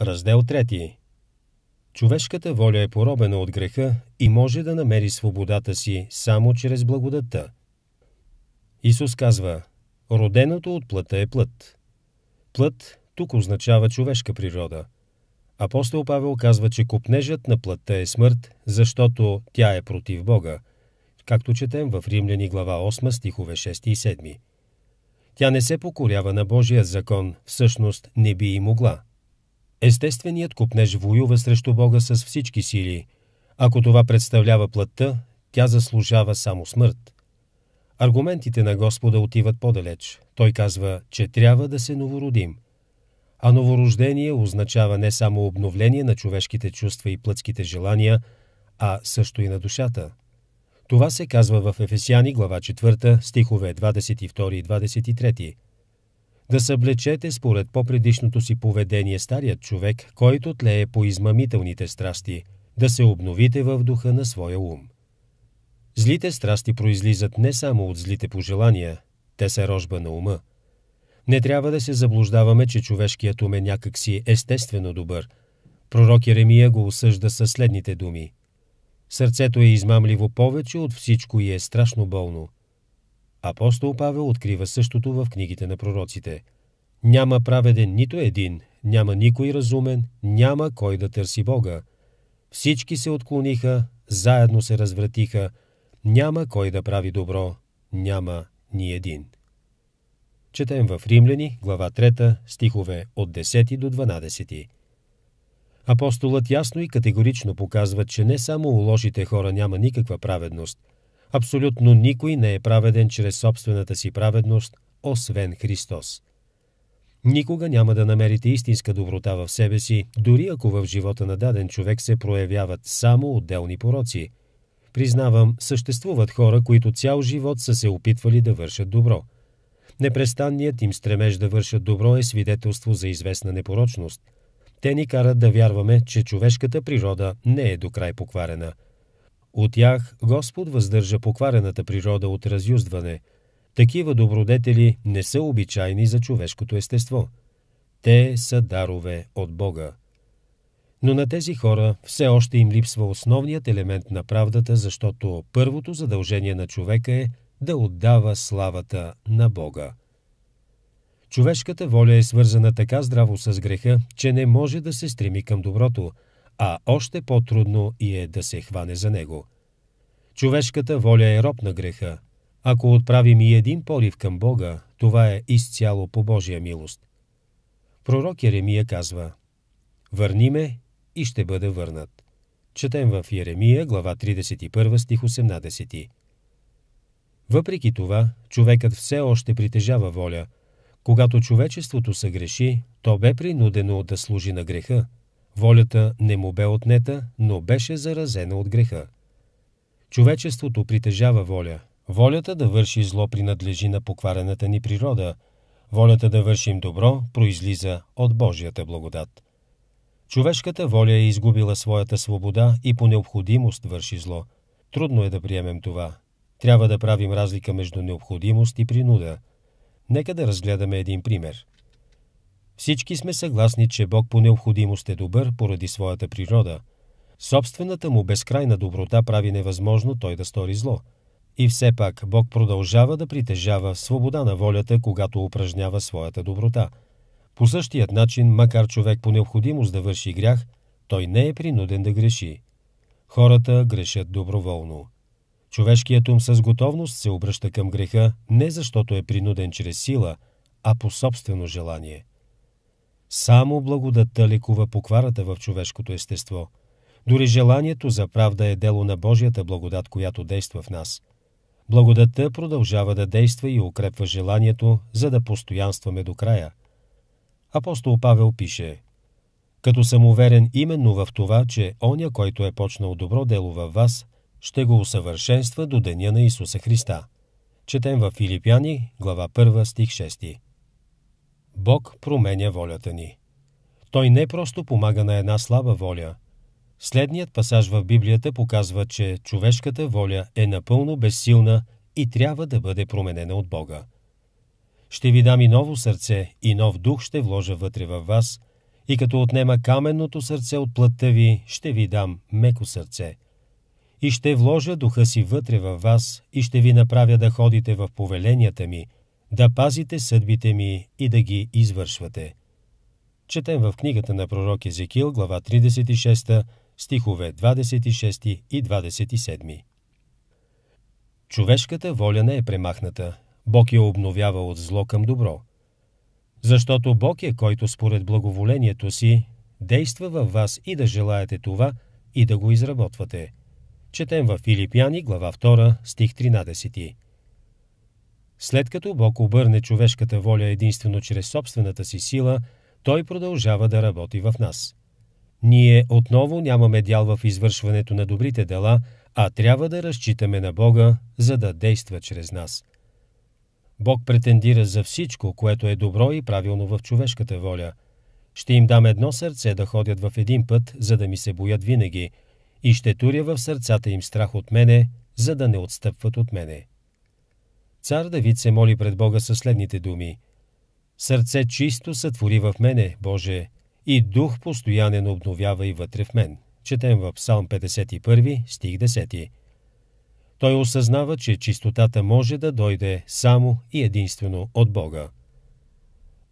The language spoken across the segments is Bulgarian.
Раздел 3. Човешката воля е поробена от греха и може да намери свободата си само чрез благодата. Исус казва, роденото от плътта е плът. Плът тук означава човешка природа. Апостол Павел казва, че купнежът на плътта е смърт, защото тя е против Бога, както четем в Римляни глава 8 стихове 6 и 7. Тя не се покорява на Божия закон, всъщност не би и могла – Естественият купнеж воюва срещу Бога с всички сили. Ако това представлява плътта, тя заслужава само смърт. Аргументите на Господа отиват по-далеч. Той казва, че трябва да се новородим. А новорождение означава не само обновление на човешките чувства и плътските желания, а също и на душата. Това се казва в Ефесяни глава 4, стихове 22 и 23 да съблечете според по-предишното си поведение старият човек, който тлее по измамителните страсти, да се обновите в духа на своя ум. Злите страсти произлизат не само от злите пожелания, те са рожба на ума. Не трябва да се заблуждаваме, че човешкият ум е някакси естествено добър. Пророк Еремия го осъжда със следните думи. Сърцето е измамливо повече от всичко и е страшно болно – Апостол Павел открива същото в книгите на пророците. Няма праведен нито един, няма никой разумен, няма кой да търси Бога. Всички се отклониха, заедно се развратиха, няма кой да прави добро, няма ни един. Четем в Римляни, глава 3, стихове от 10 до 12. Апостолът ясно и категорично показва, че не само у лошите хора няма никаква праведност – Абсолютно никой не е праведен чрез собствената си праведност, освен Христос. Никога няма да намерите истинска доброта в себе си, дори ако в живота на даден човек се проявяват само отделни пороци. Признавам, съществуват хора, които цял живот са се опитвали да вършат добро. Непрестанният им стремеж да вършат добро е свидетелство за известна непорочност. Те ни карат да вярваме, че човешката природа не е до край покварена – от тях Господ въздържа покварената природа от разюздване. Такива добродетели не са обичайни за човешкото естество. Те са дарове от Бога. Но на тези хора все още им липсва основният елемент на правдата, защото първото задължение на човека е да отдава славата на Бога. Човешката воля е свързана така здраво с греха, че не може да се стреми към доброто – а още по-трудно и е да се хване за него. Човешката воля е роб на греха. Ако отправим и един порив към Бога, това е изцяло по Божия милост. Пророк Еремия казва «Върни ме и ще бъда върнат». Четем в Еремия, глава 31, стих 18. Въпреки това, човекът все още притежава воля. Когато човечеството съгреши, то бе принудено да служи на греха – Волята не му бе отнета, но беше заразена от греха. Човечеството притежава воля. Волята да върши зло принадлежи на покварената ни природа. Волята да вършим добро произлиза от Божията благодат. Човешката воля е изгубила своята свобода и по необходимост върши зло. Трудно е да приемем това. Трябва да правим разлика между необходимост и принуда. Нека да разгледаме един пример – всички сме съгласни, че Бог по необходимост е добър поради своята природа. Собствената му безкрайна доброта прави невъзможно той да стори зло. И все пак Бог продължава да притежава свобода на волята, когато упражнява своята доброта. По същият начин, макар човек по необходимост да върши грях, той не е принуден да греши. Хората грешат доброволно. Човешкият ум с готовност се обръща към греха не защото е принуден чрез сила, а по собствено желание – само благодатта лекува покварата в човешкото естество. Дори желанието за правда е дело на Божията благодат, която действа в нас. Благодатта продължава да действа и укрепва желанието, за да постоянстваме до края. Апостол Павел пише Като съм уверен именно в това, че оня, който е почнал добро дело във вас, ще го усъвършенства до деня на Исуса Христа. Четем в Филипяни, глава 1, стих 6. Бог променя волята ни. Той не просто помага на една слаба воля. Следният пасаж в Библията показва, че човешката воля е напълно безсилна и трябва да бъде променена от Бога. Ще ви дам и ново сърце, и нов дух ще вложа вътре във вас, и като отнема каменното сърце от плътта ви, ще ви дам меко сърце. И ще вложа духа си вътре във вас, и ще ви направя да ходите в повеленията ми – да пазите съдбите ми и да ги извършвате. Четем в книгата на пророк Езекил, глава 36, стихове 26 и 27. Човешката воля не е премахната. Бог я обновява от зло към добро. Защото Бог е, който според благоволението си действа във вас и да желаете това и да го изработвате. Четем в Филипяни, глава 2, стих 13. След като Бог обърне човешката воля единствено чрез собствената си сила, той продължава да работи в нас. Ние отново нямаме дял в извършването на добрите дела, а трябва да разчитаме на Бога, за да действа чрез нас. Бог претендира за всичко, което е добро и правилно в човешката воля. Ще им дам едно сърце да ходят в един път, за да ми се боят винаги, и ще туря в сърцата им страх от мене, за да не отстъпват от мене. Цар Давид се моли пред Бога със следните думи. Сърце чисто сътвори в мене, Боже, и дух постоянен обновява и вътре в мен. Четем в Псалм 51, стих 10. Той осъзнава, че чистотата може да дойде само и единствено от Бога.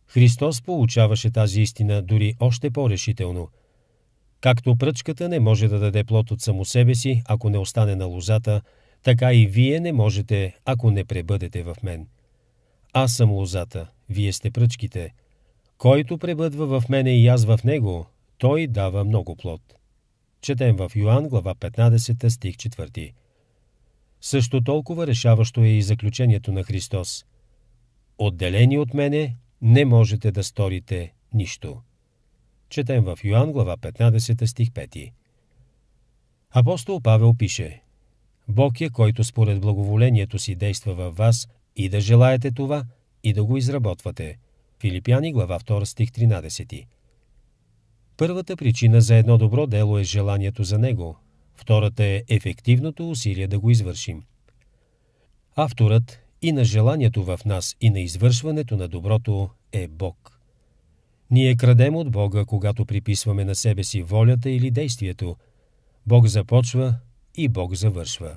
Христос получаваше тази истина дори още по-решително. Както пръчката не може да даде плод от само себе си, ако не остане на лозата – така и вие не можете, ако не пребъдете в мен. Аз съм лозата, вие сте пръчките. Който пребъдва в мене и аз в него, той дава много плод. Четем в Йоан, глава 15, стих 4. Също толкова решаващо е и заключението на Христос. Отделени от мене не можете да сторите нищо. Четем в Йоанн, глава 15, стих 5. Апостол Павел пише – Бог е, който според благоволението си действа във вас и да желаете това, и да го изработвате. Филипяни, глава 2, стих 13. Първата причина за едно добро дело е желанието за него. Втората е ефективното усилие да го извършим. Авторът и на желанието в нас и на извършването на доброто е Бог. Ние крадем от Бога, когато приписваме на себе си волята или действието. Бог започва, и Бог завършва.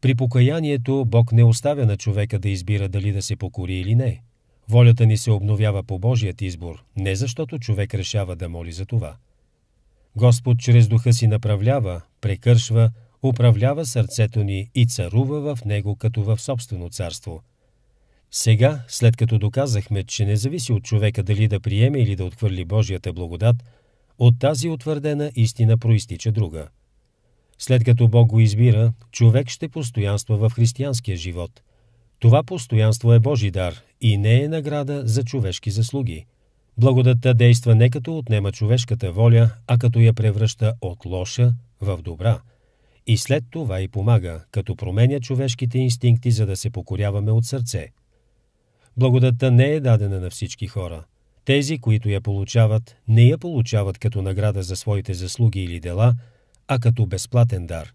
При покаянието Бог не оставя на човека да избира дали да се покори или не. Волята ни се обновява по Божият избор, не защото човек решава да моли за това. Господ чрез духа си направлява, прекършва, управлява сърцето ни и царува в него като в собствено царство. Сега, след като доказахме, че не зависи от човека дали да приеме или да отхвърли Божията благодат, от тази утвърдена истина проистича друга – след като Бог го избира, човек ще постоянства в християнския живот. Това постоянство е Божи дар и не е награда за човешки заслуги. Благодата действа не като отнема човешката воля, а като я превръща от лоша в добра. И след това и помага, като променя човешките инстинкти, за да се покоряваме от сърце. Благодата не е дадена на всички хора. Тези, които я получават, не я получават като награда за своите заслуги или дела – а като безплатен дар.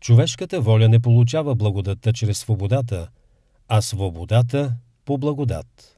Човешката воля не получава благодатта чрез свободата, а свободата по благодат.